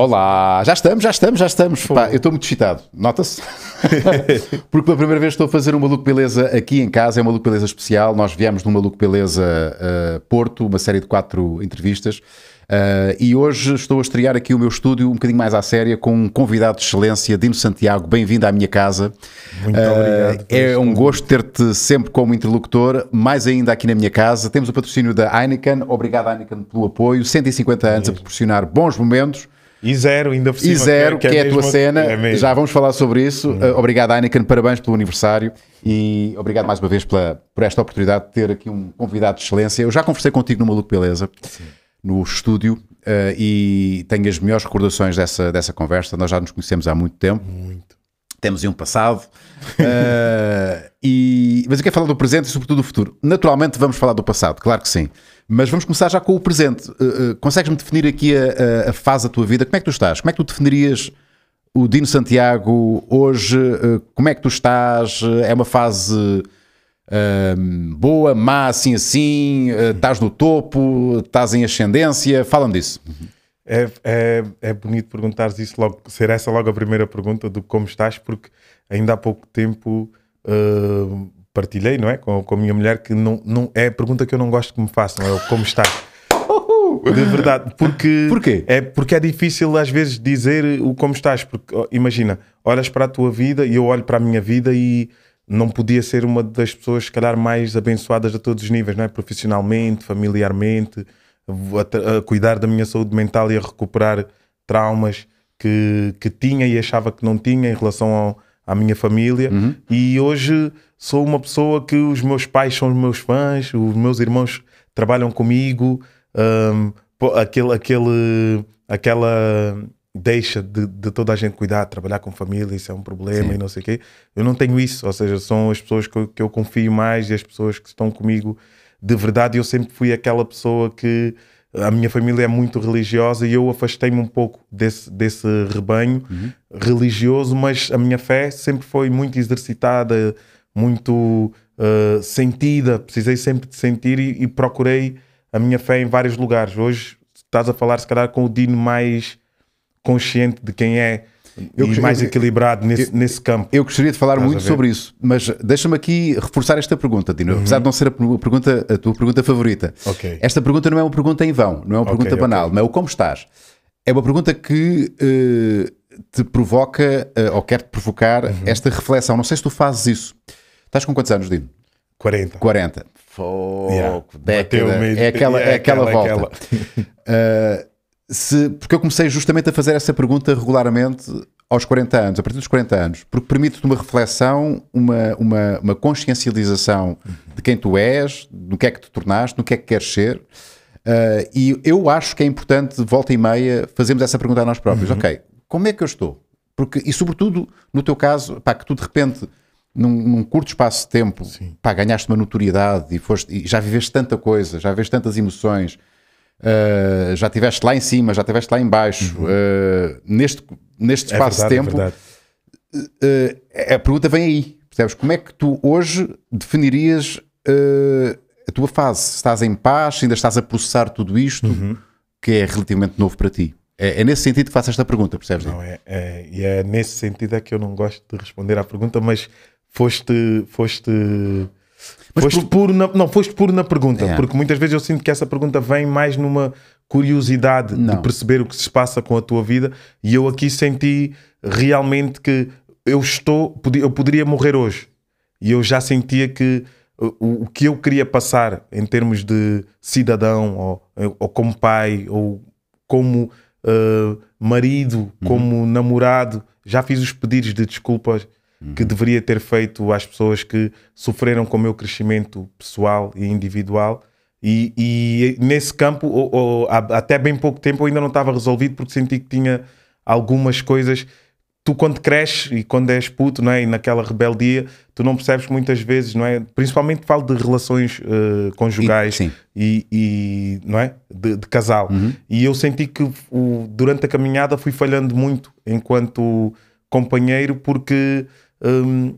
Olá, já estamos, já estamos, já estamos. Pá, eu estou muito excitado, nota-se. Porque pela primeira vez estou a fazer um Maluco Beleza aqui em casa, é uma Maluco Beleza especial. Nós viemos numa Maluco Beleza uh, Porto, uma série de quatro entrevistas. Uh, e hoje estou a estrear aqui o meu estúdio um bocadinho mais à séria com um convidado de excelência, Dino Santiago. Bem-vindo à minha casa. Muito uh, obrigado. É um gosto ter-te sempre como interlocutor, mais ainda aqui na minha casa. Temos o patrocínio da Heineken. Obrigado, Heineken, pelo apoio. 150 anos a proporcionar bons momentos. E zero, ainda por cima, E é- zero, que é, que é a, tua cena. É Já vamos falar sobre isso. Hum. Uh, obrigado, Heineken, parabéns pelo aniversário e obrigado mais uma vez pela, por esta oportunidade de ter aqui um convidado de excelência. Eu já conversei contigo no Maluco Beleza, Sim. no estúdio, uh, e tenho as melhores recordações dessa, dessa conversa. Nós já nos conhecemos há muito tempo. Muito. Temos um passado. uh, e, mas eu quero falar do presente e, sobretudo, do futuro. Naturalmente, vamos falar do passado, claro que sim. Mas vamos começar já com o presente. Uh, uh, Consegues-me definir aqui a, a, a, fase da tua vida? Como é que tu estás? Como é que tu definirias o Dino Santiago hoje? Uh, como é que tu estás? É uma fase ehm, boa, má, assim, assim? estás no topo? Estás em ascendência? Fala-me disso. É, é, é bonito perguntares isso logo, ser essa logo a primeira pergunta do como estás, porque ainda há pouco tempo ehm, partilhei, não é? Com, com a minha mulher, que não, não é a pergunta que eu não gosto que me façam, é como está. De verdade, porque Porquê? é porque é difícil às vezes dizer o como estás, porque imagina, olhas para a tua vida e eu olho para a minha vida e não podia ser uma das pessoas, se calhar, mais abençoadas a todos os níveis, não é? Profissionalmente, familiarmente, a, a cuidar da minha saúde mental e a recuperar traumas que, que tinha e achava que não tinha em relação ao, à minha família uhum. e hoje sou uma pessoa que os meus pais são os meus fãs, os meus irmãos trabalham comigo, um, aquele, aquele, aquela deixa de, de, toda a gente cuidar, trabalhar com família, isso é um problema Sim. e não sei o quê. Eu não tenho isso, ou seja, são as pessoas que eu, que eu confio mais e as pessoas que estão comigo de verdade. Eu sempre fui aquela pessoa que a minha família é muito religiosa e eu afastei-me um pouco desse, desse rebanho uhum. religioso, mas a minha fé sempre foi muito exercitada, muito uh, sentida. Precisei sempre de sentir e, e, procurei a minha fé em vários lugares. Hoje estás a falar, se calhar, com o Dino mais consciente de quem é eu e mais equilibrado nesse, eu, nesse campo. Eu gostaria de falar Estás muito sobre isso, mas deixa-me aqui reforçar esta pergunta, Dino, uhum. apesar de não ser a, pergunta, a tua pergunta favorita. Okay. Esta pergunta não é uma pergunta em vão, não é uma okay, pergunta banal, okay. não é o como estás. É uma pergunta que uh, te provoca, uh, ou quer-te provocar, uhum. esta reflexão. Não sei se tu fazes isso. Estás com quantos anos, Dino? 40. 40. Fogo, yeah. década. É aquela, é aquela, aquela volta. Aquela. uh, se, porque eu comecei justamente a fazer essa pergunta regularmente aos 40 anos, a partir dos 40 anos, porque permite-te uma reflexão, uma, uma, uma consciencialização de quem tu és, do que é que te tornaste, no que é que queres ser. Uh, e eu acho que é importante, volta e meia, fazermos essa pergunta a nós próprios. Uhum. Ok, como é que eu estou? Porque, e sobretudo, no teu caso, pá, que tu de repente, num, num curto espaço de tempo, pá, ganhaste uma notoriedade e, foste, e já viveste tanta coisa, já viveste tantas emoções, Uh, já estiveste lá em cima, já estiveste lá em baixo, uhum. uh, neste, neste é espaço de é tempo, é uh, a pergunta vem aí, percebes? Como é que tu hoje definirias a tua fase? Estás em paz, ainda estás a processar tudo isto, uhum. que é relativamente novo para ti? É, é, nesse sentido que faço esta pergunta, percebes? Não, é, é, e é nesse sentido é que eu não gosto de responder à pergunta, mas foste, foste mas foste puro na, não, foste puro na pergunta, é. porque muitas vezes eu sinto que essa pergunta vem mais numa curiosidade não. de perceber o que se passa com a tua vida e eu aqui senti realmente que eu estou, eu poderia morrer hoje e eu já sentia que o, o que eu queria passar em termos de cidadão ou, ou como pai ou como uh, marido, uhum. como namorado, já fiz os pedidos de desculpas que deveria ter feito às pessoas que sofreram com o meu crescimento pessoal e individual. E, e nesse campo, ou, ou, até bem pouco tempo, eu ainda não estava resolvido porque senti que tinha algumas coisas. Tu, quando cresces e quando és puto, não é? e naquela rebeldia, tu não percebes muitas vezes, não é? Principalmente falo de relações uh, conjugais e, e, e, não é? De, de casal. Uhum. E eu senti que o, durante a caminhada fui falhando muito enquanto companheiro porque Hum,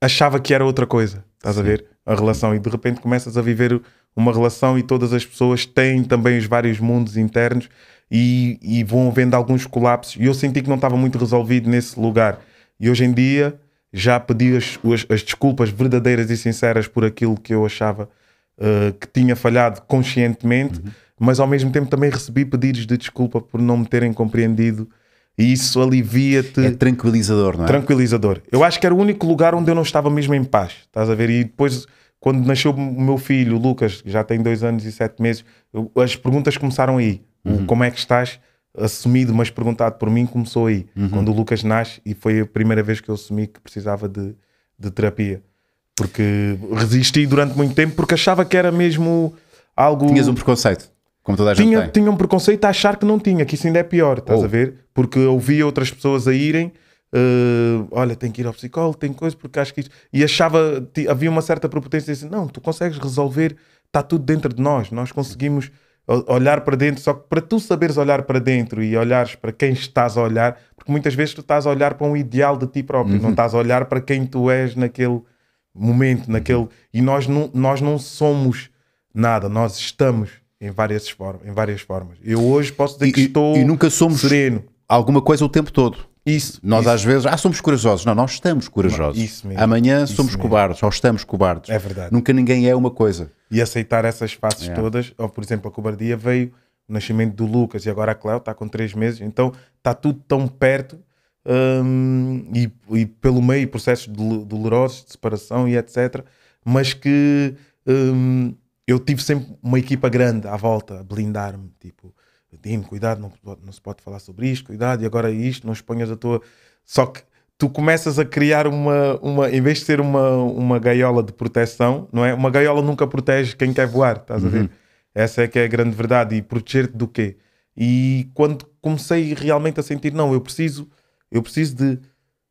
achava que era outra coisa. Estás a ver? A relação. E de repente começas a viver uma relação e todas as pessoas têm também os vários mundos internos e, e vão havendo alguns colapsos. E eu senti que não estava muito resolvido nesse lugar. E hoje em dia já pedi as, as, as desculpas verdadeiras e sinceras por aquilo que eu achava uh, que tinha falhado conscientemente, uhum. mas ao mesmo tempo também recebi pedidos de desculpa por não me terem compreendido e isso alivia-te. É tranquilizador, não é? Tranquilizador. Eu acho que era o único lugar onde eu não estava mesmo em paz. Estás a ver? E depois, quando nasceu o meu filho, o Lucas, que já tem dois anos e sete meses, eu, as perguntas começaram aí. Uhum. Como é que estás? Assumido, mas perguntado por mim, começou aí. Uhum. Quando o Lucas nasce, e foi a primeira vez que eu assumi que precisava de, de terapia. Porque resisti durante muito tempo, porque achava que era mesmo algo. Tinhas um preconceito. Como toda a gente tinha, tem. tinha um preconceito a achar que não tinha, que isso ainda é pior, estás oh. a ver? Porque ouvia outras pessoas a irem, uh, olha, tem que ir ao psicólogo, tem coisa, porque acho que isso. E achava, havia uma certa propotência de dizer, não, tu consegues resolver, está tudo dentro de nós, nós conseguimos olhar para dentro, só que para tu saberes olhar para dentro e olhares para quem estás a olhar, porque muitas vezes tu estás a olhar para um ideal de ti próprio, uhum. não estás a olhar para quem tu és naquele momento, naquele. E nós não, nós não somos nada, nós estamos em várias formas. Em várias formas. Eu hoje posso dizer e, que estou e nunca somos sereno. Alguma coisa o tempo todo. Isso. Nós isso. às vezes, ah, somos corajosos. Não, nós estamos corajosos. Isso mesmo. Amanhã isso somos mesmo. cobardes, ou estamos cobardes. É verdade. Nunca ninguém é uma coisa. E aceitar essas faces é. todas, ou por exemplo, a cobardia veio o nascimento do Lucas e agora a Cléo está com três meses, então está tudo tão perto hum, e, e, pelo meio processos dolorosos de separação e etc. Mas que hum, eu tive sempre uma equipa grande à volta a blindar-me, tipo, Dime, cuidado, não, não se pode falar sobre isto, cuidado, e agora é isto, não exponhas a tua. Só que tu começas a criar uma, uma em vez de ser uma, uma gaiola de proteção, não é? Uma gaiola nunca protege quem quer voar, estás uhum. a ver? Uhum. Essa é que é a grande verdade. E proteger-te do quê? E quando comecei realmente a sentir, não, eu preciso, eu preciso de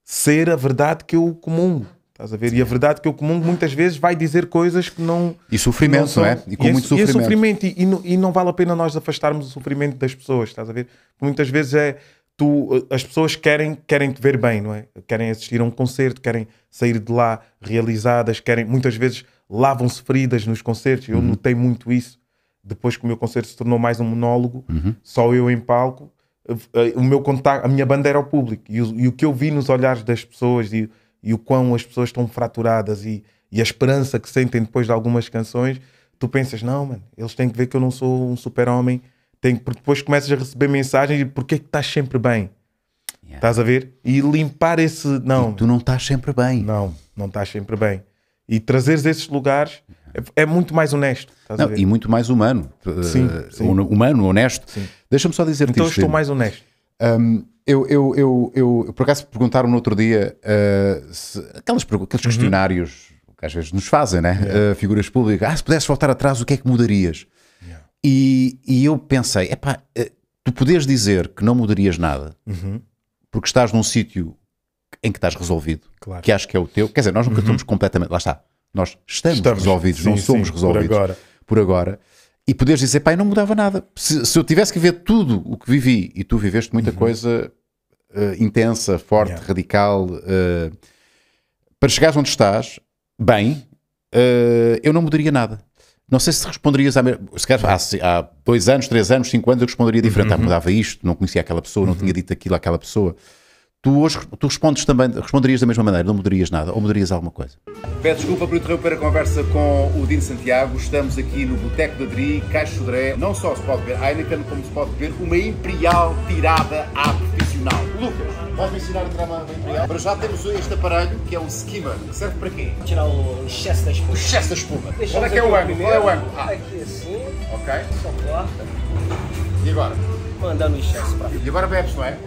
ser a verdade que eu comungo. Estás a ver? Sim. E a verdade que eu comungo muitas vezes vai dizer coisas que não. E sofrimento, não, são... não é? E com e muito sofrimento. E, sofrimento e, não, e não vale a pena nós afastarmos o sofrimento das pessoas, estás a ver? Muitas vezes é. Tu, eh, as pessoas querem, querem te ver bem, não é? Querem assistir a um concerto, querem sair de lá realizadas, querem. Muitas vezes lavam-se feridas nos concertos. Eu uhum. notei muito isso. Depois que o meu concerto se tornou mais um monólogo, uhum. só eu em palco, eh, eh, o meu contato, a minha bandeira ao público. E o, e o que eu vi nos olhares das pessoas. E, e o quão as pessoas estão fraturadas e, e a esperança que sentem depois de algumas canções, tu pensas, não, mano, eles têm que ver que eu não sou um super-homem. porque depois começas a receber mensagens de porquê é que estás sempre bem. Yeah. Estás a ver? E limpar esse. Não. E tu não estás sempre bem. Não, não estás sempre bem. E trazeres esses lugares é, é muito mais honesto. Não, e muito mais humano. Eh, sim, uh, sim. Humano, honesto. Deixa-me só dizer-te Então isto. estou mais honesto. Um, eu, eu, eu, eu, por acaso perguntaram no outro dia uh, se, aquelas, aqueles uhum. questionários uhum. que às vezes nos fazem, né? Yeah. Uh, figuras públicas, ah, se pudesse voltar atrás, o que é que mudarias? Yeah. E, e, eu pensei, é uh, tu podes dizer que não mudarias nada uhum. porque estás num sítio em que estás resolvido, claro. que acho que é o teu. Quer dizer, nós nunca uhum. estamos completamente, lá está, nós estamos, estamos. resolvidos, sim, não somos resolvidos por agora. Por agora e poderes dizer, pai, não mudava nada. Se, se, eu tivesse que ver tudo o que vivi e tu viveste muita uhum. coisa uh, intensa, forte, yeah. radical, uh, para chegares onde estás, bem, uh, eu não mudaria nada. Não sei se responderias à se calhar, há, há, dois anos, três anos, cinco anos, eu responderia diferente. Uhum. Ah, mudava isto, não conhecia aquela pessoa, não tinha uhum. dito aquilo àquela pessoa. Tu hoje tu respondes também, responderias da mesma maneira, não mudarias nada ou mudarias alguma coisa? Peço desculpa por interromper a conversa com o Dino Santiago. Estamos aqui no Boteco de Adri, Caixo Sodré. Não só se pode ver Heineken, como se pode ver uma imperial tirada à profissional. Lucas, vais-me ensinar a tirar uma imperial? Para já temos este aparelho que é um skimmer, serve para quê? Tirar o excesso da espuma. O excesso da espuma. Onde é que é o ângulo? Qual é o ângulo? Ah. Aqui assim. Ok. Só corta. E agora? Mandando o excesso para E agora bebes, não é?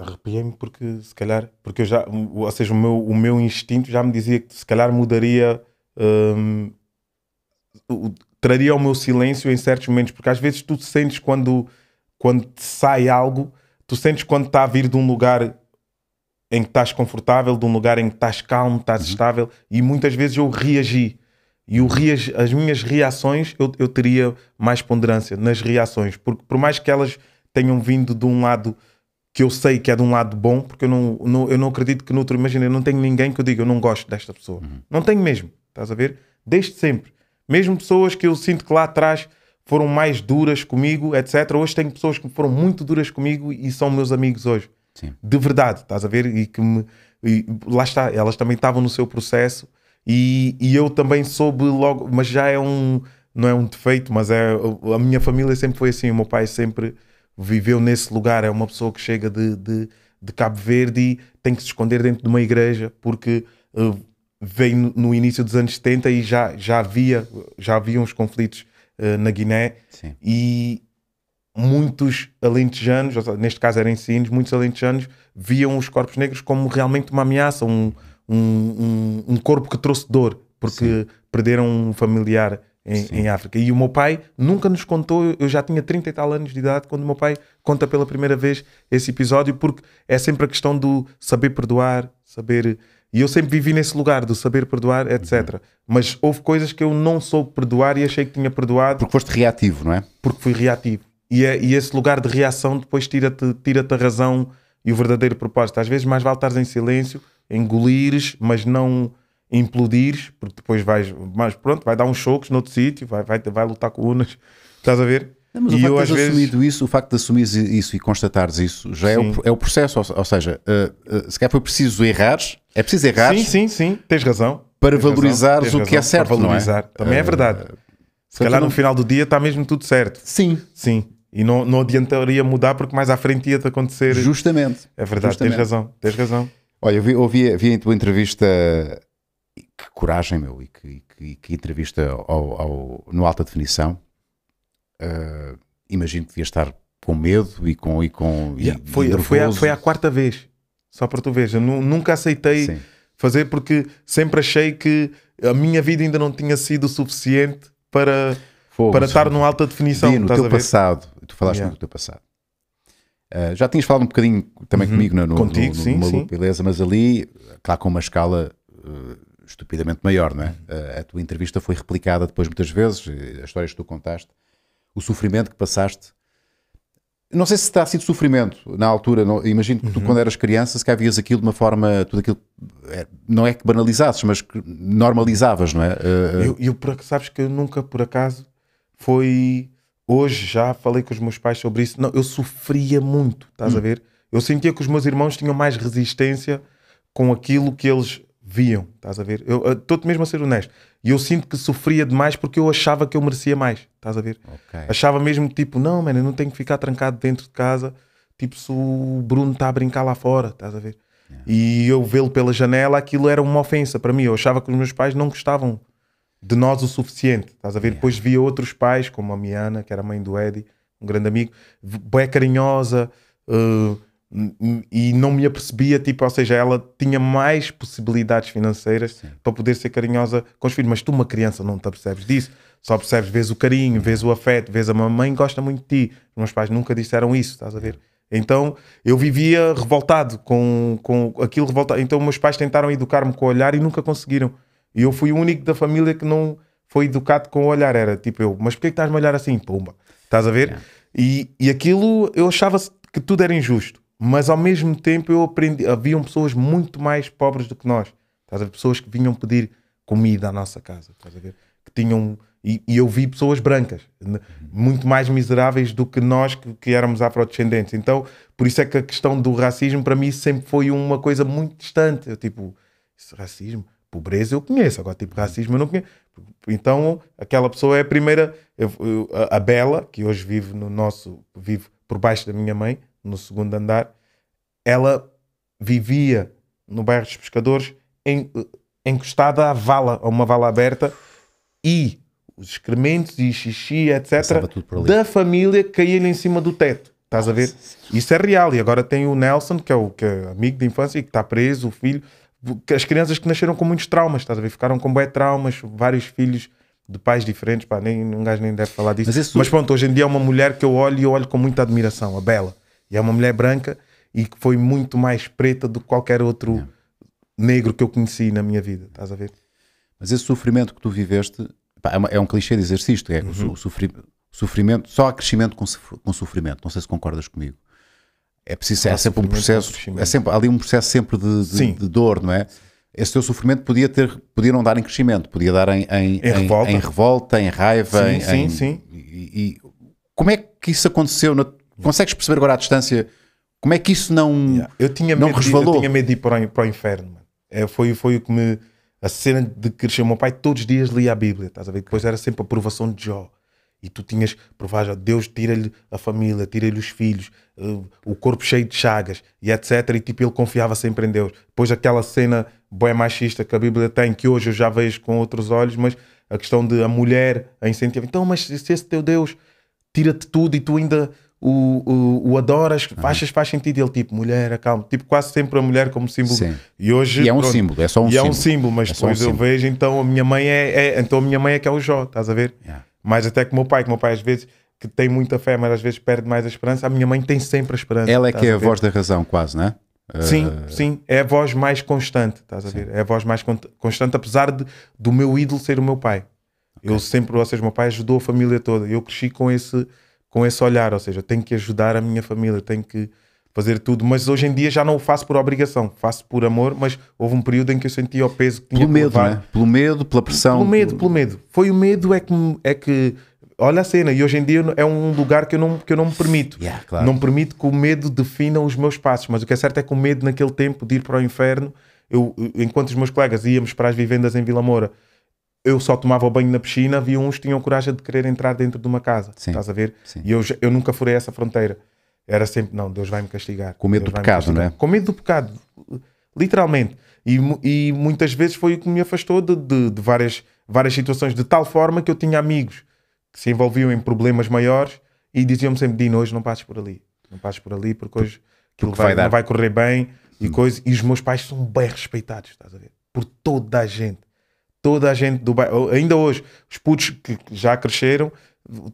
arrepiei-me porque se calhar, porque eu já, ou seja, o meu, o meu instinto já me dizia que se calhar mudaria, hum, traria o meu silêncio em certos momentos, porque às vezes tu sentes quando, quando te sai algo, tu sentes quando está a vir de um lugar em que estás confortável, de um lugar em que estás calmo, estás uhum. estável, e muitas vezes eu reagi. E o as minhas reações, eu, eu teria mais ponderância nas reações, porque por mais que elas tenham vindo de um lado que eu sei que é de um lado bom, porque eu não, não eu não acredito que no outro, imagina, eu não tenho ninguém que eu diga eu não gosto desta pessoa. Uhum. Não tenho mesmo, estás a ver? Desde sempre. Mesmo pessoas que eu sinto que lá atrás foram mais duras comigo, etc. Hoje tenho pessoas que foram muito duras comigo e são meus amigos hoje. Sim. De verdade, estás a ver? E que me. E lá está, elas também estavam no seu processo e, e eu também soube logo, mas já é um. Não é um defeito, mas é. A minha família sempre foi assim, o meu pai sempre viveu nesse lugar, é uma pessoa que chega de, de, de Cabo Verde e tem que se esconder dentro de uma igreja porque uh, eh, veio no início dos anos 70 e já, já, havia, já haviam os conflitos uh, na Guiné Sim. e muitos alentejanos, seja, neste caso eram ensinos, muitos alentejanos viam os corpos negros como realmente uma ameaça, um, um, um, corpo que trouxe dor porque Sim. perderam um familiar em, em, África. E o meu pai nunca nos contou, eu já tinha 30 e tal anos de idade quando o meu pai conta pela primeira vez esse episódio, porque é sempre a questão do saber perdoar, saber. E eu sempre vivi nesse lugar do saber perdoar, etc. Uhum. Mas houve coisas que eu não soube perdoar e achei que tinha perdoado. Porque foste reativo, não é? Porque fui reativo. E, é, e esse lugar de reação depois tira-te tira, -te, a razão e o verdadeiro propósito. Às vezes mais vale estar em silêncio, engolires, mas não implodires, porque depois vais, mas pronto, vai dar uns chocos noutro sítio, vai, vai, vai lutar com unas, estás a ver? Não, mas e o facto eu, de vezes... assumido isso, o facto de assumires isso e constatares isso já é o, é o, processo, ou, ou seja, uh, uh, se calhar foi preciso errares, é preciso errar. Sim, sim, sim, tens razão. Para tens valorizares razão, o que é certo, para é? valorizar. É? Também é eh, verdade. se calhar não... no final do dia está mesmo tudo certo. Sim. Sim. E não, não adiantaria mudar porque mais à frente ia-te acontecer. Justamente. É verdade, Justamente. tens razão, tens razão. Olha, eu vi, ouvi, vi a tua entrevista que coragem, meu, e que, que, que entrevista ao, ao, no alta definição. Uh, imagino que devia estar com medo e com. E com yeah, e foi, nervoso. foi, a, foi a quarta vez, só para tu veres. nunca aceitei Sim. fazer porque sempre achei que a minha vida ainda não tinha sido suficiente para, Fogo, para estar no alta definição. E no teu passado, tu falaste yeah. muito do teu passado. Uh, já tinhas falado um bocadinho também uhum. comigo né, no, no, Contigo, no, no, sim, sim. Beleza, mas ali, claro, com uma escala uh, estupidamente maior, não é? Uhum. A, a tua entrevista foi replicada depois muitas vezes, as histórias que tu contaste, o sofrimento que passaste. Não sei se terá sido sofrimento na altura, não, imagino que uhum. tu, quando eras criança, se havias vias aquilo de uma forma, tudo aquilo, é, não é que banalizasses, mas que normalizavas, não é? Uh, eu, eu, por, sabes que eu nunca, por acaso, foi. Hoje já falei com os meus pais sobre isso. Não, eu sofria muito, estás uhum. a hum. ver? Eu sentia que os meus irmãos tinham mais resistência com aquilo que eles viam, estás a ver? Eu estou-te mesmo a ser honesto. E eu sinto que sofria demais porque eu achava que eu merecia mais, estás a ver? Okay. Achava mesmo tipo, não, mano, eu não tenho que ficar trancado dentro de casa, tipo se o Bruno está a brincar lá fora, estás a ver? Yeah. E eu vê-lo pela janela, aquilo era uma ofensa para mim. Eu achava que os meus pais não gostavam de nós o suficiente, estás a ver? Yeah. Depois via outros pais, como a Miana, que era mãe do Eddie, um grande amigo, bem carinhosa, uh, e não me apercebia, tipo, ou seja, ela tinha mais possibilidades financeiras Sim. para poder ser carinhosa com os filhos, mas tu, uma criança, não te apercebes disso, só percebes, vês o carinho, uhum. vês o afeto, vês a mamãe gosta muito de ti, os meus pais nunca disseram isso, estás a ver? Então eu vivia revoltado com, com aquilo revoltado. Então meus pais tentaram educar-me com o olhar e nunca conseguiram. E eu fui o único da família que não foi educado com o olhar. Era tipo eu, mas porquê que estás-me a olhar assim? Pumba, estás a ver? É. E, e aquilo eu achava que tudo era injusto mas ao mesmo tempo eu aprendi, haviam pessoas muito mais pobres do que nós. Estás Pessoas que vinham pedir comida à nossa casa. Estás Que tinham. E, e, eu vi pessoas brancas, muito mais miseráveis do que nós que, que éramos afrodescendentes. Então, por isso é que a questão do racismo para mim sempre foi uma coisa muito distante. Eu, tipo, racismo, pobreza eu conheço, agora tipo racismo eu não conheço. Então, aquela pessoa é a primeira, eu, eu, a Bela, que hoje vive no nosso, vive por baixo da minha mãe, no segundo andar, ela vivia no bairro dos pescadores em, eh, encostada à vala, a uma vala aberta e os excrementos e xixi, etc., da família caía-lhe em cima do teto. Estás a ver? Isso é real. E agora tem o Nelson, que é o que é amigo de infância e que está preso, o filho. As crianças que nasceram com muitos traumas, estás a ver? Ficaram com bué traumas, vários filhos de pais diferentes, pá, nem, um gajo nem deve falar disso. Mas, Mas pronto, hoje em dia é uma mulher que eu olho e eu olho com muita admiração, a Bela. E é uma mulher branca e que foi muito mais preta do que qualquer outro é. negro que eu conheci na minha vida. Estás a ver? Mas esse sofrimento que tu viveste pá, é, uma, é, um clichê dizer-se isto: é uhum. o sofri sofrimento, só há crescimento com, com sofrimento. Não sei se concordas comigo. É preciso, é, sempre um processo, é sempre, ali um processo sempre de, de, de, dor, não é? Esse teu sofrimento podia, ter, podia não dar em crescimento, podia dar em, em, em, revolta. em, revolta, em raiva. Sim, sim, sim. E, e, como é que isso aconteceu na, Consegues perceber agora à distância como é que isso não, yeah. eu tinha não medo, resvalou? Eu tinha medo de ir para, para o inferno. É, foi, foi o que me. A cena de crescer. O meu pai todos os dias lia a Bíblia, estás a ver? Depois era sempre a provação de Jó. E tu tinhas provar Deus, tira-lhe a família, tira-lhe os filhos, uh, o corpo cheio de chagas e etc. E tipo, ele confiava sempre em Deus. Depois aquela cena boé machista que a Bíblia tem, que hoje eu já vejo com outros olhos, mas a questão de a mulher a incentivar. Então, mas se esse teu Deus tira-te tudo e tu ainda o, o, o adoras, uhum. achas faz sentido. Ele, tipo, mulher, acalmo Tipo, quase sempre a mulher como símbolo. Sim. E hoje. E é um pronto, símbolo, é só um e símbolo. é um símbolo, mas é depois um eu vejo, então a minha mãe é, é, Então a minha mãe é que é o Jó, estás a ver? Yeah. Mais até que o meu pai, que o meu pai às vezes. Que tem muita fé, mas às vezes perde mais a esperança. A minha mãe tem sempre a esperança. Ela é que é a, a voz da razão, quase, né? Sim, uh... sim, é a voz mais constante, estás a ver? É a voz mais constante, apesar de, do meu ídolo ser o meu pai. Okay. Eu sempre, ou seja, o meu pai ajudou a família toda. Eu cresci com esse, com esse olhar, ou seja, tenho que ajudar a minha família, tenho que fazer tudo, mas hoje em dia já não o faço por obrigação, faço por amor, mas houve um período em que eu sentia o peso que tinha pelo medo, Né? pelo medo, pela pressão, pelo medo, pelo medo. Foi o medo é que é que olha a cena e hoje em dia é um lugar que eu não que eu não me permito. Yeah, claro. Não permito que o medo defina os meus passos, mas o que é certo é que o medo naquele tempo de ir para o inferno, eu enquanto os meus colegas íamos para as vivendas em Vila Moura, eu só tomava banho na piscina, havia uns que tinham coragem de querer entrar dentro de uma casa. Sim. Estás a ver? Sim. E eu, eu nunca furei essa fronteira. Era sempre, não, Deus vai me castigar. Com medo Deus do pecado, não é? Com medo do pecado, literalmente. E, e muitas vezes foi o que me afastou de, de, de, várias, várias situações, de tal forma que eu tinha amigos que se envolviam em problemas maiores e diziam-me sempre: Dino, hoje não passes por ali, não passes por ali, porque hoje aquilo vai, vai dar. não vai correr bem. E, hum. coisa, e os meus pais são bem respeitados, estás a ver? Por toda a gente Toda a gente do bairro, ainda hoje, os putos que já cresceram,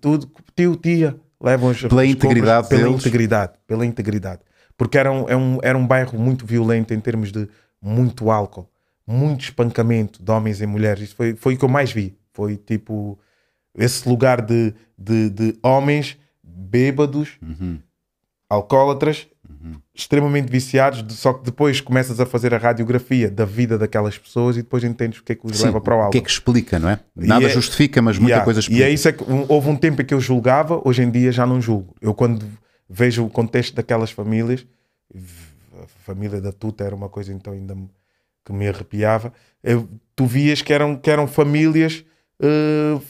tudo, tio, tia, levam as Pela as integridade pela deles. integridade, pela integridade. Porque era um, era, é um, era um bairro muito violento em termos de muito álcool, muito espancamento de homens e mulheres. Isso foi, foi o que eu mais vi. Foi tipo esse lugar de, de, de homens bêbados, uhum. alcoólatras extremamente viciados, só que depois começas a fazer a radiografia da vida daquelas pessoas e depois entendes o que é que os Sim, leva para o alto. O que é que explica, não é? Nada é- justifica, mas muita yeah, coisa explica. E é isso é que houve um tempo em que eu julgava, hoje em dia já não julgo. Eu quando vejo o contexto daquelas famílias, a família da Tuta era uma coisa então ainda que me arrepiava, eu, tu vias que eram, que eram famílias uh,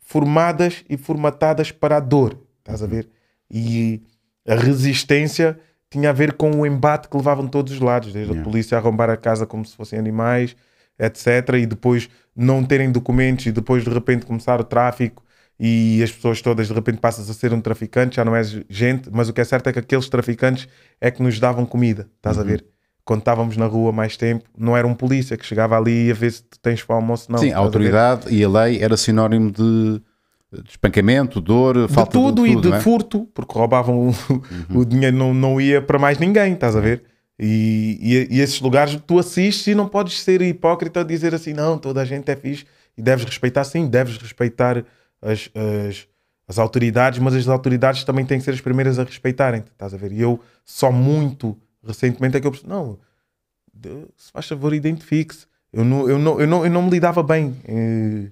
formadas e formatadas para a dor, estás a uhum. ver? E a resistência tinha a ver com o embate que levavam de todos os lados, desde yeah. a polícia a arrombar a casa como se fossem animais, etc. E depois não terem documentos e depois de repente começar o tráfico e as pessoas todas de repente passas a ser um traficante, já não és gente, mas o que é certo é que aqueles traficantes é que nos davam comida, estás uhum. a ver? Quando estávamos na rua mais tempo, não era um polícia que chegava ali a ver se tens para ou se não. Sim, a autoridade a e a lei era sinónimo de de espancamento, dor, falta de tudo. De tudo e de é? furto, porque roubavam o, uhum. o dinheiro, não, não ia para mais ninguém, estás a ver? E, e, e, esses lugares tu assistes e não podes ser hipócrita dizer assim, não, toda a gente é fixe e deves respeitar, sim, deves respeitar as, as, as autoridades, mas as autoridades também têm que ser as primeiras a respeitarem estás a ver? E eu só muito recentemente é que eu pensei, não, se faz favor, identifique-se. Eu não, eu, não, eu, não, eu não me lidava bem. Eh,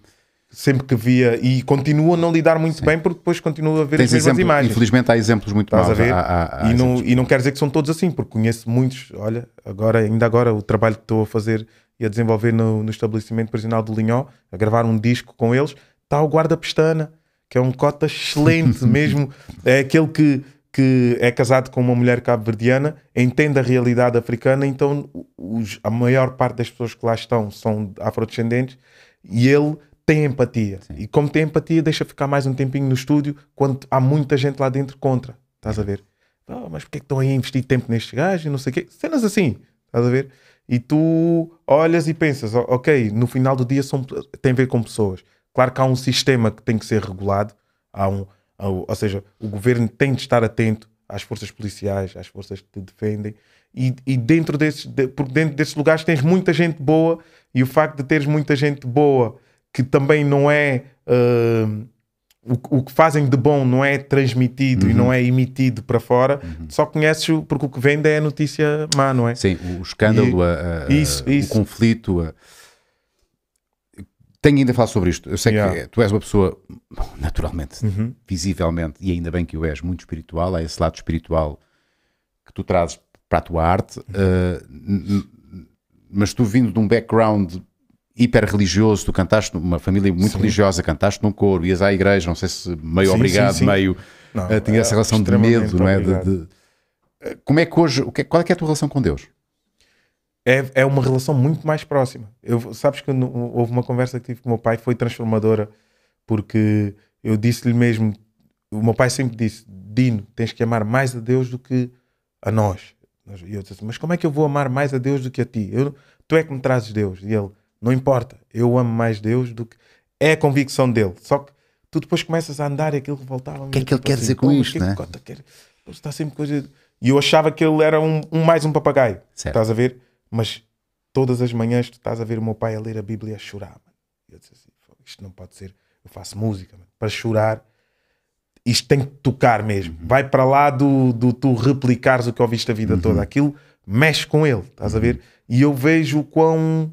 sempre que via e continuo a não lidar muito Sim. bem porque depois continuo a ver Tens as mesmas exemplo, imagens. Infelizmente há exemplos muito Estás maus. A ver? Há, há, há e, não, e não quer dizer que são todos assim, porque conheço muitos. Olha, agora, ainda agora, o trabalho que estou a fazer e a desenvolver no, no estabelecimento prisional do Linhó, a gravar um disco com eles, está o guarda-pestana, que é um cota excelente mesmo. É aquele que, que é casado com uma mulher cabo-verdiana, entende a realidade africana, então os, a maior parte das pessoas que lá estão são afrodescendentes e ele tem empatia. Sim. E como tem empatia, deixa ficar mais um tempinho no estúdio quando há muita gente lá dentro contra. Estás a ver? Oh, mas porque é que estão aí a investir tempo nestes gajos e não sei o quê? Cenas assim, estás a ver? E tu olhas e pensas, ok, no final do dia são, tem a ver com pessoas. Claro que há um sistema que tem que ser regulado, há um, ou seja, o governo tem de estar atento às forças policiais, às forças que te defendem, e, e dentro desses, de, porque dentro desses lugares tens muita gente boa, e o facto de teres muita gente boa que também não é. Uh, o, o, que fazem de bom não é transmitido uhum. e não uhum. é emitido para fora, uhum. só conheces -o porque o que vende é a notícia má, não é? Sim, o escândalo, e, a, a, isso, a, isso. o conflito. A... Tenho ainda a falar sobre isto. Eu sei yeah. que tu és uma pessoa, naturalmente, uhum. visivelmente, e ainda bem que o és, muito espiritual. Há esse lado espiritual que tu trazes para a tua arte, uh, mas tu vindo de um background hiper religioso, tu cantaste numa família muito sim. religiosa, cantaste num coro, ias à igreja, não sei se meio sim, obrigado, sim, meio não, uh, tinha é essa relação de medo, não é? De, de... Eh, como é que hoje, o que, é, qual é que é a tua relação com Deus? É, é uma relação muito mais próxima. Eu, sabes que no, houve uma conversa que tive com o meu pai, foi transformadora, porque eu disse-lhe mesmo, o meu pai sempre disse, Dino, tens que amar mais a Deus do que a nós. E eu disse assim, mas como é que eu vou amar mais a Deus do que a ti? Eu, tu é que me trazes Deus. E ele, não importa. Eu amo mais Deus do que. É a convicção dele. Só que tu depois começas a andar e aquilo voltava. O que é que ele tipo quer dizer assim, com isto, que né? Que quer... É? Está sempre coisa. E eu achava que ele era um, um mais um papagaio. Certo. Estás a ver? Mas todas as manhãs tu estás a ver o meu pai a ler a Bíblia e a chorar. Mano. Eu disse assim: isto não pode ser. Eu faço música mano. para chorar. Isto tem que tocar mesmo. Uhum. Vai para lá do, do tu replicares o que ouviste a vida uhum. toda. Aquilo mexe com ele. Estás uhum. a ver? Uhum. E eu vejo o quão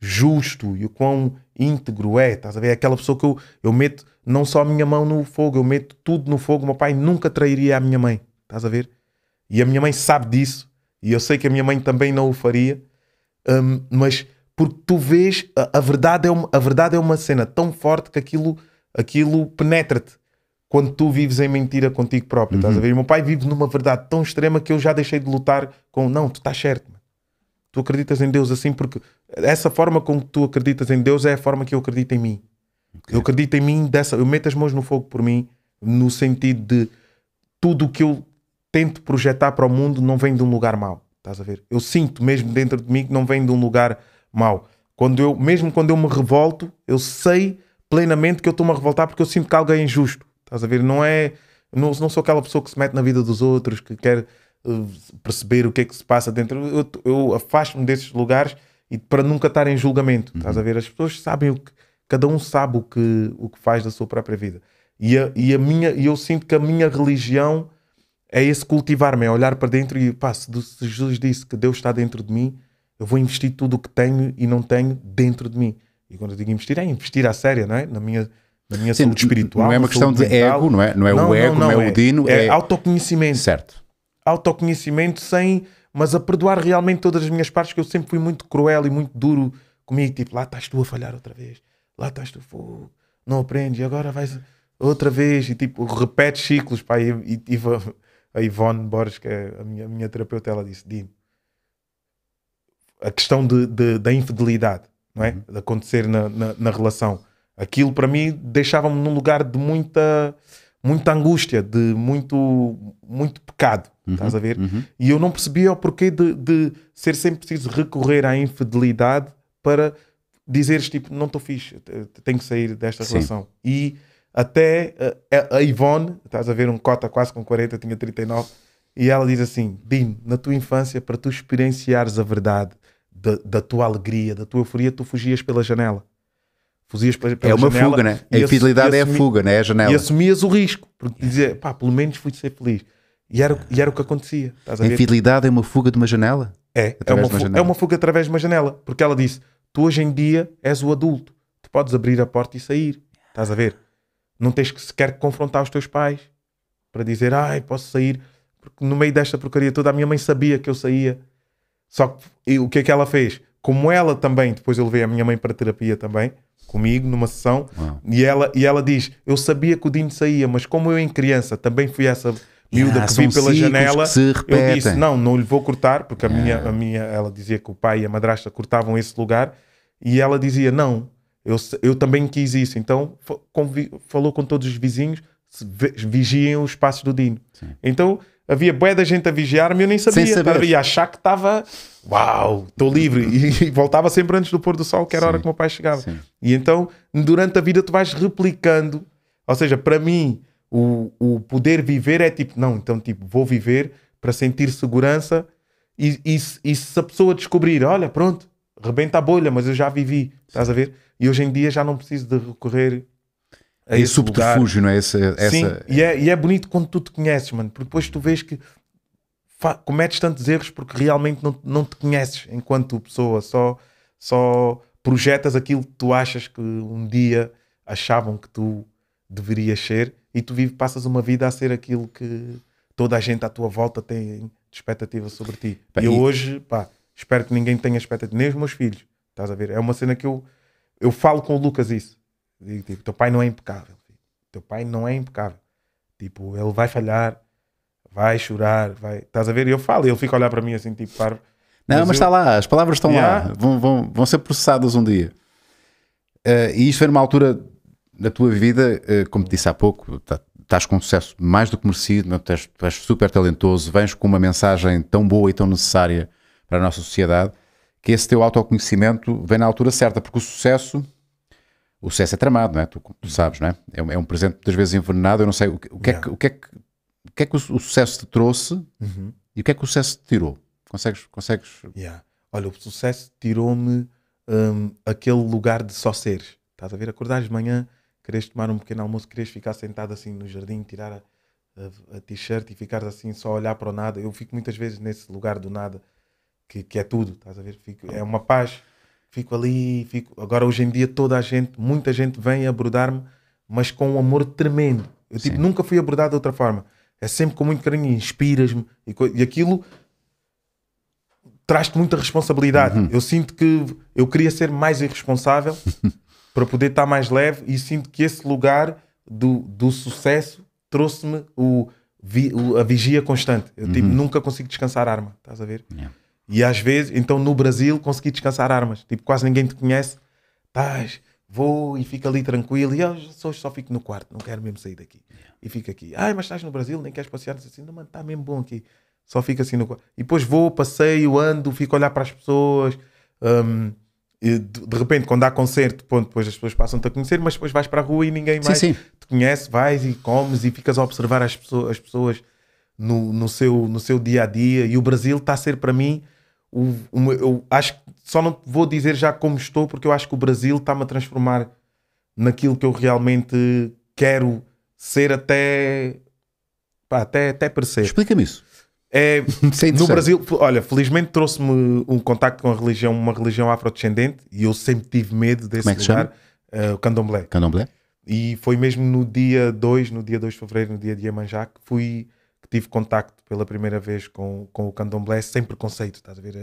justo e o quão íntegro é. Estás a ver? É aquela pessoa que eu, eu meto não só a minha mão no fogo, eu meto tudo no fogo. Meu pai nunca trairia a minha mãe. Estás a ver? E a minha mãe sabe disso. E eu sei que a minha mãe também não o faria. Um, mas porque tu vês, a, a, verdade é uma, a verdade é uma cena tão forte que aquilo, aquilo penetra-te quando tu vives em mentira contigo próprio. Uhum. Estás a uhum. ver? E meu pai vive numa verdade tão extrema que eu já deixei de lutar com não, tu estás certo. Tu acreditas em Deus assim porque essa forma com que tu acreditas em Deus é a forma que eu acredito em mim. Okay. Eu acredito em mim dessa. Eu meto as mãos no fogo por mim, no sentido de tudo o que eu tento projetar para o mundo não vem de um lugar mau. Estás a ver? Eu sinto mesmo dentro de mim que não vem de um lugar mau. Quando eu, mesmo quando eu me revolto, eu sei plenamente que eu estou-me a revoltar porque eu sinto que algo é injusto. Estás a ver? Não é. Não, não sou aquela pessoa que se mete na vida dos outros, que quer uh, perceber o que é que se passa dentro. Eu, eu afasto-me desses lugares e para nunca estar em julgamento. Uhum. Estás a uhum. ver? As pessoas sabem o que. Cada um sabe o que, o que faz da sua própria vida. E, a, e, a minha, e eu sinto que a minha religião é esse cultivar-me, é olhar para dentro e pá, se Jesus disse que Deus está dentro de mim, eu vou investir tudo o que tenho e não tenho dentro de mim. E quando eu digo investir, é investir à séria, não é? Na minha, na minha Sim, saúde espiritual. Não é uma questão de mental. ego, não é? Não é não, o ego, não, não, não é, é, o é. dino. É, é autoconhecimento. Certo. Autoconhecimento sem mas a perdoar realmente todas as minhas partes, que eu sempre fui muito cruel e muito duro comigo. Tipo, lá estás tu a falhar outra vez, lá estás tu, fogo, não aprendes, agora vais outra vez. E tipo, repete ciclos, pá. E, e, e a Ivone Borges, que é a minha, a minha terapeuta, ela disse: Dino, a questão de, de, da infidelidade, não é? Uhum. De acontecer na, na, na, relação. Aquilo para mim deixava-me num lugar de muita, muita angústia, de muito, muito pecado. Uhum, estás a ver? Uhum. E eu não percebia o porquê de, de, ser sempre preciso recorrer à infidelidade para dizeres tipo, não estou fixe, tenho que sair desta Sim. relação. E até eh, a, a Ivone, estás a ver, um cota quase com 40, tinha 39, e ela diz assim: Dino, na tua infância, para tu experienciares a verdade da, da tua alegria, da tua euforia, tu fugias pela janela. Fugias pela, pela é uma janela fuga, né? A infidelidade é a fuga, né? É a janela. E assumias o risco, porque dizia, pá, pelo menos fui ser feliz. E era, é. e era o que acontecia. Estás a, infidelidade é uma fuga de uma janela? É, é uma, fuga, é janela. é uma fuga através de uma janela. Porque ela disse: Tu hoje em dia és o adulto, tu podes abrir a porta e sair. Estás a ver? Não tens que sequer confrontar os teus pais para dizer: Ai, posso sair. Porque no meio desta porcaria toda, a minha mãe sabia que eu saía. Só que o que é que ela fez? Como ela também, depois eu levei a minha mãe para terapia também, comigo, numa sessão, e ela, e ela diz: Eu sabia que o Dino saía, mas como eu em criança também fui essa miúda ah, que vi pela janela, eu disse: não, não lhe vou cortar, porque a, minha, ah. a minha, ela dizia que o pai e a madrasta cortavam esse lugar, e ela dizia: não, eu, eu também quis isso. Então convi, falou com todos os vizinhos, vigiem o espaço do Dino. Sim. Então havia bué da gente a vigiar-me, eu nem sabia, e achar que estava, uau, estou livre. E, e, voltava sempre antes do pôr do sol, que era Sim. a hora que o meu pai chegava. Sim. E então, durante a vida, tu vais replicando. Ou seja, para mim, o, o poder viver é tipo, não, então tipo, vou viver para sentir segurança e, e, e se a pessoa descobrir, olha, pronto, rebenta a bolha, mas eu já vivi, estás a ver? E hoje em dia já não preciso de recorrer a é esse subterfúgio, não é? Essa, essa... Sim, e é, e é bonito quando tu te conheces, mano, porque depois tu vês que cometes tantos erros porque realmente não, não te conheces enquanto pessoa, só, só projetas aquilo que tu achas que um dia achavam que tu deverias ser e tu vives, passas uma vida a ser aquilo que toda a gente à tua volta tem expectativa sobre ti. e hoje, pá, espero que ninguém tenha expectativa, nem os meus filhos. Estás a ver? É uma cena que eu, eu falo com o Lucas isso. Digo, tipo, teu pai não é impecável. Filho. Teu pai não é impecável. Tipo, ele vai falhar, vai chorar, vai. Estás a ver? E eu falo, e ele fica a olhar para mim assim, tipo, parvo. Não, mas, eu... está lá, as palavras estão yeah. lá, vão, vão, vão ser processadas um dia. Uh, e isto foi numa altura na tua vida, eh, como te disse há pouco, tá, estás com um sucesso mais do que merecido, é? estás, super talentoso, vens com uma mensagem tão boa e tão necessária para a nossa sociedade, que esse teu autoconhecimento vem na altura certa, porque o sucesso, o sucesso é tramado, não é? Tu, tu sabes, não é? é? um, é um presente muitas vezes envenenado, eu não sei, o que, o que, é, que, o que, é, que, o que é que o sucesso te trouxe uhum. e o que é que o sucesso te tirou? Consegues? consegues... Yeah. Olha, o sucesso tirou-me hum, aquele lugar de só seres. Estás a ver? Acordares de manhã queres tomar um pequeno almoço, queres ficar sentado assim no jardim, tirar a, a, a t-shirt e ficar assim só a olhar para o nada. Eu fico muitas vezes nesse lugar do nada, que, que é tudo, estás a ver? Fico, é uma paz. Fico ali, fico. Agora, hoje em dia, toda a gente, muita gente vem abordar-me, mas com um amor tremendo. Eu tipo, nunca fui abordado de outra forma. É sempre com muito carinho, inspiras-me e, e aquilo traz-te muita responsabilidade. Uhum. Eu sinto que eu queria ser mais irresponsável para poder estar mais leve e sinto que esse lugar do, do sucesso trouxe-me o, vi, o, a vigia constante. Eu tipo, uhum. tipo, nunca consigo descansar arma, estás a ver? Yeah. E às vezes, então no Brasil consegui descansar armas, tipo, quase ninguém te conhece, estás, vou e fico ali tranquilo, e ah, eu só, só fico no quarto, não quero mesmo sair daqui. Yeah. E fico aqui, ai, mas estás no Brasil, nem queres passear, assim, não, mano, está mesmo bom aqui. Só fico assim no quarto. E depois vou, passeio, ando, fico a olhar para as pessoas. Um, de repente, quando há concerto, ponto depois as pessoas passam-te a conhecer, mas depois vais para a rua e ninguém mais sim, sim. te conhece, vais e comes e ficas a observar as pessoas, as pessoas no, no, seu, no seu dia a dia. E o Brasil está a ser para mim, o, o, eu acho só não vou dizer já como estou, porque eu acho que o Brasil está-me a transformar naquilo que eu realmente quero ser até, pá, até, até parecer. Explica-me isso. É, Sim, no Brasil, olha, felizmente trouxe-me um contacto com a religião, uma religião afrodescendente, e eu sempre tive medo desse Como é que lugar, chama? Uh, o candomblé. Candomblé? E foi mesmo no dia 2, no dia 2 de fevereiro, no dia de Iemanjá, que fui, que tive contacto pela primeira vez com, com o candomblé, sem preconceito, estás a ver?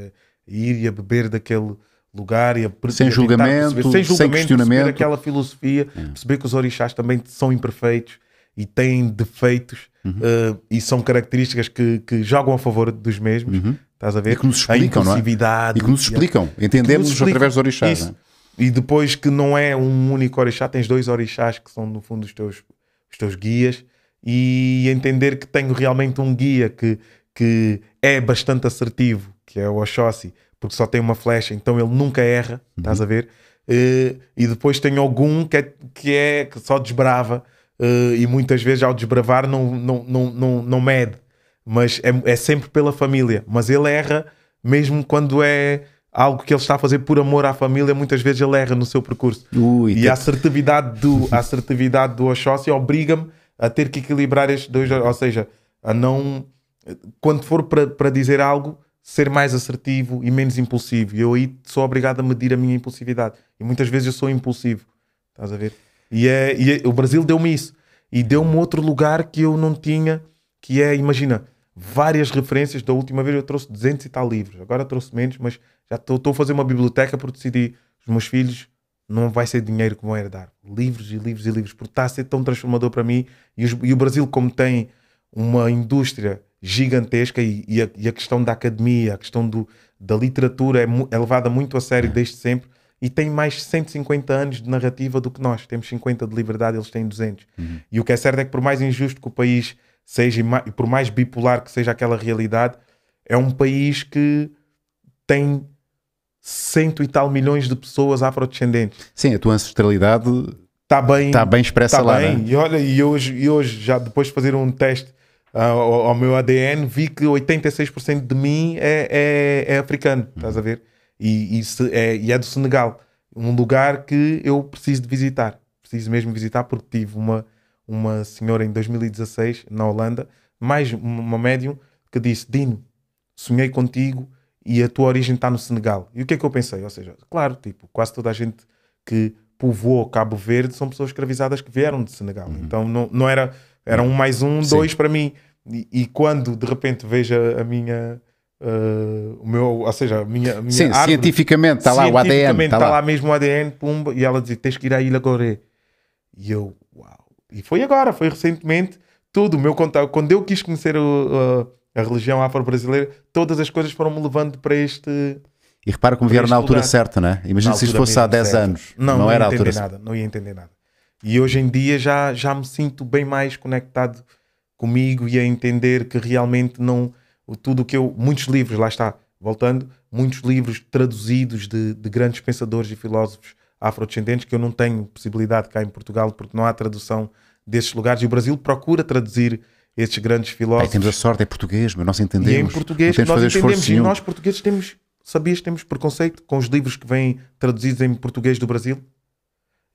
A ir e a beber daquele lugar e a sem julgamento, perceber, sem julgamento, sem questionamento. aquela filosofia, é. perceber que os orixás também são imperfeitos, e têm defeitos uhum. uh, e são características que, que, jogam a favor dos mesmos. Uhum. Estás a ver? E que nos explicam, a inclusividade. É? E que nos explicam. Entendemos nos através dos orixás. Isso. É? E depois que não é um único orixá, tens dois orixás que são, no fundo, os teus, os teus guias. E entender que tenho realmente um guia que, que é bastante assertivo, que é o Oxóssi, porque só tem uma flecha, então ele nunca erra, uhum. estás a ver? e eh, e depois tenho algum que é, que é que só desbrava, uh, e muitas vezes ao desbravar não, não, não, não, não mede, mas é, é sempre pela família. Mas ele erra mesmo quando é algo que ele está a fazer por amor à família, muitas vezes ele erra no seu percurso. Ui, e a assertividade do, a assertividade do Oxóssi obriga-me a ter que equilibrar estes dois, ou seja, a não, quando for para dizer algo, ser mais assertivo e menos impulsivo. E eu aí sou obrigado a medir a minha impulsividade. E muitas vezes eu sou impulsivo. Estás a ver? E, é, e é, o Brasil deu-me isso. E deu-me outro lugar que eu não tinha, que é, imagina, várias referências. Da última vez eu trouxe 200 e tal livros, agora trouxe menos, mas já estou a fazer uma biblioteca porque decidi os meus filhos não vai ser dinheiro que vão herdar. Livros e livros e livros, porque está a ser tão transformador para mim. E, os, e o Brasil, como tem uma indústria gigantesca e, e, a, e a, questão da academia, a questão do, da literatura é, é levada muito a sério desde sempre e tem mais 150 anos de narrativa do que nós. Temos 50 de liberdade, eles têm 200. Uhum. E o que é certo é que, por mais injusto que o país seja, e por mais bipolar que seja aquela realidade, é um país que tem cento e tal milhões de pessoas afrodescendentes. Sim, a tua ancestralidade está bem, tá bem expressa tá lá. Bem. Né? E olha, e hoje, e hoje, já depois de fazer um teste uh, ao, ao, meu ADN, vi que 86% de mim é, é, é africano, uhum. estás a ver? E, e, se, é, e é do Senegal. Um lugar que eu preciso de visitar. Preciso mesmo visitar porque tive uma, uma senhora em 2016, na Holanda, mais uma médium, que disse: Dino, sonhei contigo e a tua origem está no Senegal. E o que é que eu pensei? Ou seja, claro, tipo, quase toda a gente que povoou Cabo Verde são pessoas escravizadas que vieram de Senegal. Uhum. Então não, não era, era um mais um, dois para mim. E, e, quando de repente vejo a, minha Uh, o meu, ou seja, a minha, a minha Sim, árvore, cientificamente está lá o ADN. Está tá lá. lá. mesmo o ADN, pumba, e ela dizia: tens que ir à Ilha Goré. E eu, uau. E foi agora, foi recentemente, tudo. O meu contato, quando eu quis conhecer o, a, a religião afro-brasileira, todas as coisas foram-me levando para este. E repara como vieram na altura lugar. certa, né? Imagina se isto fosse há 10 certo. anos. Não, não, não era ia entender nada, não ia entender nada. E hoje em dia já, já me sinto bem mais conectado comigo e a entender que realmente não tudo que eu. Muitos livros, lá está, voltando, muitos livros traduzidos de, de grandes pensadores e filósofos afrodescendentes que eu não tenho possibilidade cá em Portugal porque não há tradução desses lugares e o Brasil procura traduzir estes grandes filósofos. Aí temos a sorte, é português, mas nós entendemos. E é em português, nós entendemos e nós portugueses temos, sabias, temos preconceito com os livros que vêm traduzidos em português do Brasil?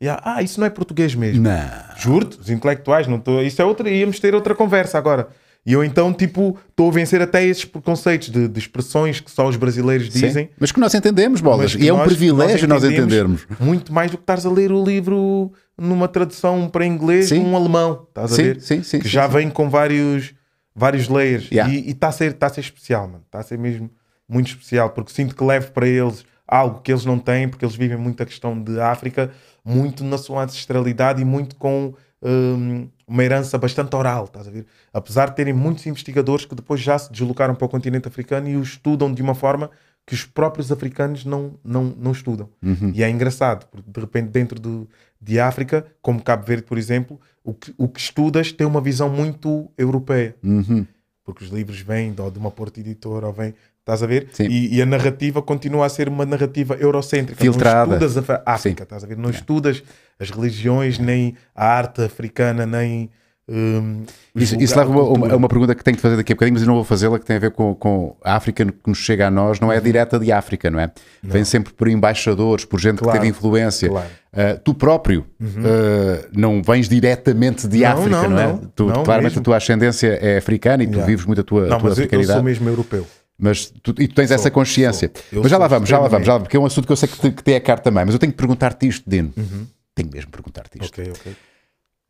E, ah, isso não é português mesmo. Não. Juro-te, os intelectuais, não estou. Isso é outra, íamos ter outra conversa agora. E eu então, tipo, estou a vencer até esses preconceitos de, de, expressões que só os brasileiros dizem. Sim, mas que nós entendemos, bolas. E é um privilégio nós, nós entendermos. Muito mais do que estares a ler o livro numa tradução para inglês sim. um alemão. Estás sim, a ver? Sim, sim. Que sim, já sim. vem com vários, vários layers. Yeah. E está a, ser, tá a ser especial, mano. Está a ser mesmo muito especial, porque sinto que levo para eles algo que eles não têm, porque eles vivem muito a questão de África, muito na sua ancestralidade e muito com. Hum, uma herança bastante oral, estás a ver? Apesar de terem muitos investigadores que depois já se deslocaram para o continente africano e o estudam de uma forma que os próprios africanos não, não, não estudam. Uhum. E é engraçado, porque de repente dentro do, de África, como Cabo Verde, por exemplo, o que, o que estudas tem uma visão muito europeia. Uhum. Porque os livros vêm de, de uma porta editora ou vêm Estás a ver? Sim. E, e, a narrativa continua a ser uma narrativa eurocêntrica. Filtrada. Não estudas a África, Sim. estás a ver? Não é. estudas as religiões, é. nem a arte africana, nem. Hum, isso, isso lá é uma, uma, pergunta que tenho que fazer daqui a bocadinho, mas eu não vou fazê-la, que tem a ver com, com, a África que nos chega a nós, não é uhum. direta de África, não é? Não. Vem sempre por embaixadores, por gente claro, que teve influência. Claro. Uh, tu próprio uhum. uh, não vens diretamente de não, África, não, não é? Tu, claramente mesmo. a tua ascendência é africana e tu yeah. vives muito a tua, não, tua mas africanidade. Eu sou mesmo europeu. Mas tu, e tu tens sou, essa consciência. Mas já lá vamos, já lá vamos, já lá vamos, porque é um assunto que eu sei que te, que te é caro também. Mas eu tenho que perguntar-te isto, Dino. Uhum. Tenho mesmo que perguntar-te isto. Ok, ok.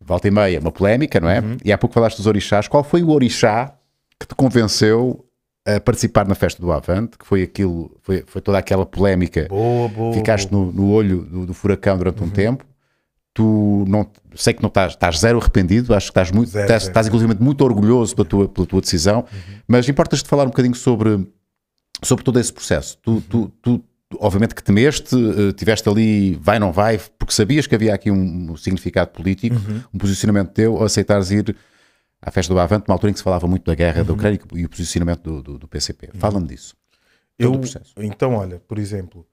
Volta e meia, uma polémica, não é? Uhum. E há pouco falaste dos orixás. Qual foi o orixá que te convenceu a participar na festa do Avante? Que foi aquilo, foi, foi toda aquela polémica. Boa, boa. Ficaste boa. No, no, olho do, do furacão durante uhum. um tempo tu não, sei que não estás, estás zero arrependido, acho que estás muito, zero, estás, zero. estás inclusive muito orgulhoso pela tua, pela tua decisão, uhum. mas importas-te falar um bocadinho sobre, sobre todo esse processo. Tu, tu, tu, obviamente que temeste, eh, tiveste ali vai, não vai, porque sabias que havia aqui um significado político, uhum. um posicionamento teu, ou aceitares ir à festa do Avante, numa altura em que se falava muito da guerra da Ucrânia e o posicionamento do, do, do PCP. Fala-me disso. Eu, então, olha, por exemplo,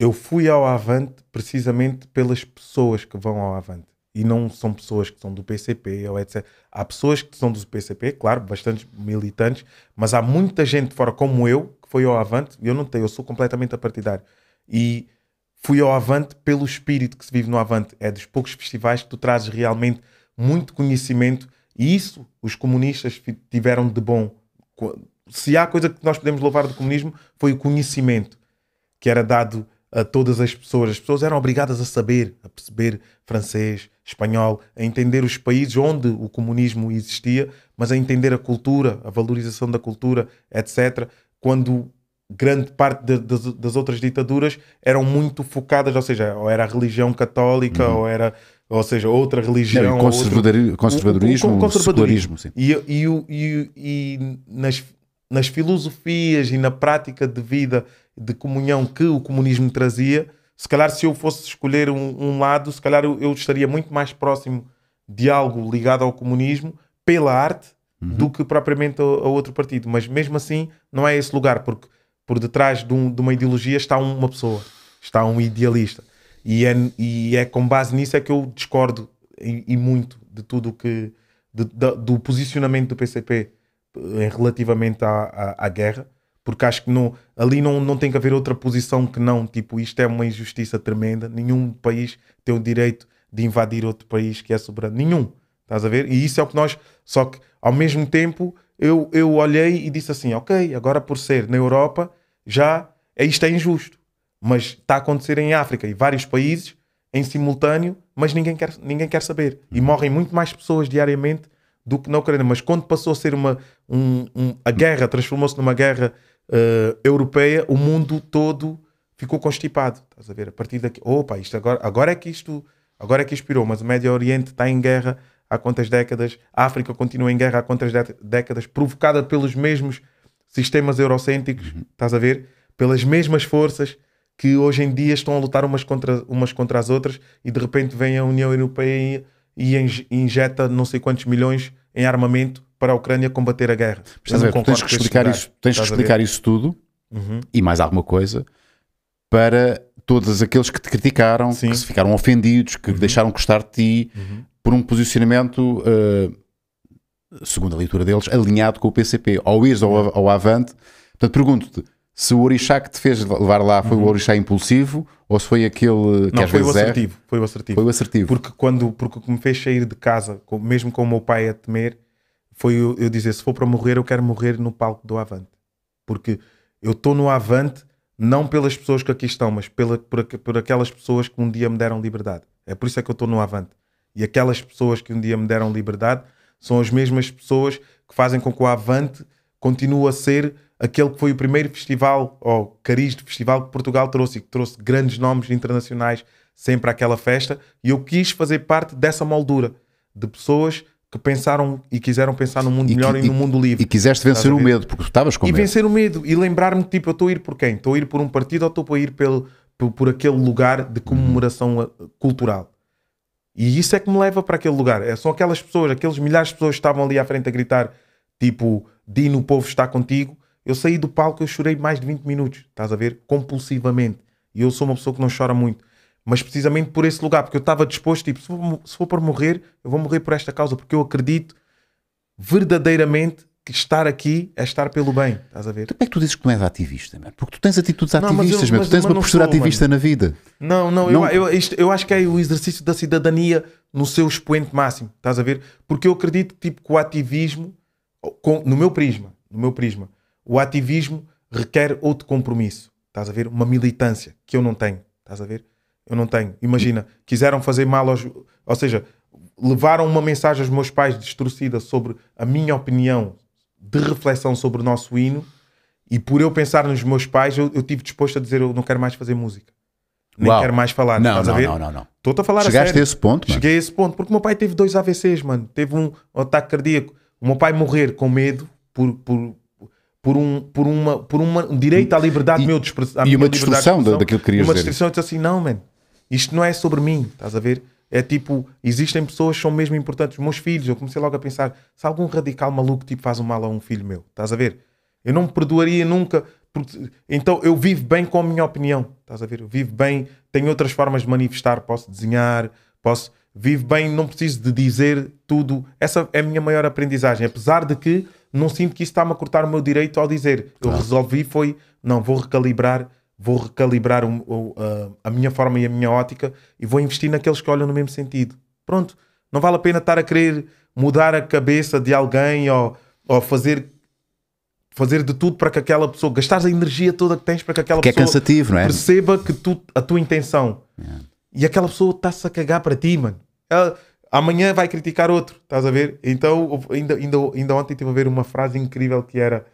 eu fui ao Avante precisamente pelas pessoas que vão ao Avante. E não são pessoas que são do PCP ou etc. Há pessoas que são do PCP, claro, bastantes militantes, mas há muita gente fora como eu que foi ao Avante. e Eu não tenho, eu sou completamente apartidário. E fui ao Avante pelo espírito que se vive no Avante. É dos poucos festivais que tu trazes realmente muito conhecimento e isso os comunistas tiveram de bom. Se há coisa que nós podemos louvar do comunismo foi o conhecimento que era dado a todas as pessoas. As pessoas eram obrigadas a saber, a perceber francês, espanhol, a entender os países onde o comunismo existia, mas a entender a cultura, a valorização da cultura, etc. Quando grande parte de, de, das outras ditaduras eram muito focadas, ou seja, ou era a religião católica, uhum. ou era ou seja, outra religião. Não, conservador, outro, conservadorismo, conservadorismo sim. E, e, e, e nas, nas filosofias e na prática de vida de comunhão que o comunismo trazia, se calhar se eu fosse escolher um, um lado, se calhar eu, eu, estaria muito mais próximo de algo ligado ao comunismo pela arte uhum. do que propriamente a, a, outro partido. Mas mesmo assim, não é esse lugar, porque por detrás de, um, de uma ideologia está uma pessoa, está um idealista. E é, e é com base nisso é que eu discordo e, e muito de tudo que de, de, do posicionamento do PCP eh, relativamente à, à, à guerra porque acho que não, ali não, não tem que haver outra posição que não. Tipo, isto é uma injustiça tremenda. Nenhum país tem o direito de invadir outro país que é soberano. Nenhum. Estás a ver? E isso é o que nós. Só que, ao mesmo tempo, eu, eu olhei e disse assim: ok, agora por ser na Europa, já é, isto é injusto. Mas está a acontecer em África e vários países em simultâneo, mas ninguém quer, ninguém quer saber. E uhum. morrem muito mais pessoas diariamente do que na Ucrânia. Mas quando passou a ser uma. Um, um a guerra, transformou-se numa guerra uh, europeia, o mundo todo ficou constipado. Estás a ver? A partir daqui, opa, isto agora, agora é que isto, agora é que expirou, mas o Médio Oriente está em guerra há quantas décadas, a África continua em guerra há quantas décadas, provocada pelos mesmos sistemas eurocêntricos, uhum. estás a ver? Pelas mesmas forças que hoje em dia estão a lutar umas contra, umas contra as outras e de repente vem a União Europeia e, e injeta não sei quantos milhões em armamento para a Ucrânia combater a guerra. Estás ver, tens que explicar, isso, tens que explicar isso tudo uhum. e mais alguma coisa para todos aqueles que te criticaram, Sim. que se ficaram ofendidos, que uhum. deixaram gostar de ti uhum. por um posicionamento, uh, segundo a leitura deles, alinhado com o PCP, ao IRS ou uhum. ao, Avante. Portanto, pergunto-te se o orixá que te fez levar lá foi uhum. o orixá impulsivo ou se foi aquele que Não, às foi vezes o é? assertivo, é... foi o assertivo. Foi o assertivo. Porque quando porque me fez sair de casa, mesmo com o meu pai a temer, foi eu, eu dizer: se for para morrer, eu quero morrer no palco do Avante. Porque eu estou no Avante não pelas pessoas que aqui estão, mas pela, por, por, aquelas pessoas que um dia me deram liberdade. É por isso é que eu estou no Avante. E aquelas pessoas que um dia me deram liberdade são as mesmas pessoas que fazem com que o Avante continue a ser aquele que foi o primeiro festival, ou cariz de festival que Portugal trouxe e que trouxe grandes nomes internacionais sempre àquela festa. E eu quis fazer parte dessa moldura de pessoas que pensaram e quiseram pensar no mundo e, melhor e, e, no mundo livre. E quiseste vencer o medo, porque tu estavas com e medo. E vencer o medo e lembrar-me, tipo, eu estou a ir por quem? Estou a ir por um partido ou estou a ir pelo, por, por, aquele lugar de comemoração hum. cultural? E isso é que me leva para aquele lugar. É aquelas pessoas, aqueles milhares de pessoas que estavam ali à frente a gritar, tipo, Dino, o povo está contigo. Eu saí do palco, eu chorei mais de 20 minutos, estás a ver? Compulsivamente. E eu sou uma pessoa que não chora muito mas precisamente por esse lugar, porque eu estava disposto, tipo, se for, se for para morrer, eu vou morrer por esta causa, porque eu acredito verdadeiramente que estar aqui é estar pelo bem, estás a ver? Então, como é que tu dizes que não és ativista, mano? Porque tu tens atitudes não, ativistas, mas, eu, mas tu tens uma postura sou, ativista mano. na vida. Não, não, não... Eu, eu, isto, eu, acho que é o exercício da cidadania no seu expoente máximo, estás a ver? Porque eu acredito tipo, que o ativismo, com, no meu prisma, no meu prisma, o ativismo requer outro compromisso, estás a ver? Uma militância que eu não tenho, estás a ver? Eu não tenho. Imagina, quiseram fazer mal aos. Ou seja, levaram uma mensagem aos meus pais distorcida sobre a minha opinião de reflexão sobre o nosso hino. E por eu pensar nos meus pais, eu, eu tive disposto a dizer: eu não quero mais fazer música. Nem Uau. quero mais falar. Não, não, não, não, não. Estou a falar Chegaste a, sério. a esse ponto, mano. Cheguei a esse ponto, porque o meu pai teve dois AVCs, mano. Teve um ataque cardíaco. O meu pai morrer com medo por, por, por, um, por, uma, por uma, direito à liberdade e, meu de E uma destruição daquilo que queria uma dizer. Uma destruição, eu disse assim: não, mano, isto não é sobre mim, estás a ver? É tipo, existem pessoas que são mesmo importantes. Os meus filhos, eu comecei logo a pensar: se algum radical maluco tipo, faz um mal a um filho meu, estás a ver? Eu não me perdoaria nunca. Porque, então eu vivo bem com a minha opinião, estás a ver? Eu vivo bem, tenho outras formas de manifestar, posso desenhar, posso. Vivo bem, não preciso de dizer tudo. Essa é a minha maior aprendizagem. Apesar de que não sinto que isso está-me a cortar o meu direito ao dizer. Eu resolvi, foi, não, vou recalibrar vou recalibrar o, o, a, a, minha forma e a minha ótica e vou investir naqueles que olham no mesmo sentido. Pronto, não vale a pena estar a querer mudar a cabeça de alguém ou, ou fazer fazer de tudo para que aquela pessoa gastar a energia toda que tens para que aquela que é pessoa é cansativo, não é? perceba que tu, a tua intenção yeah. É. e aquela pessoa está-se a cagar para ti, mano. Ela, amanhã vai criticar outro, estás a ver? Então, ainda, ainda, ainda ontem estive a ver uma frase incrível que era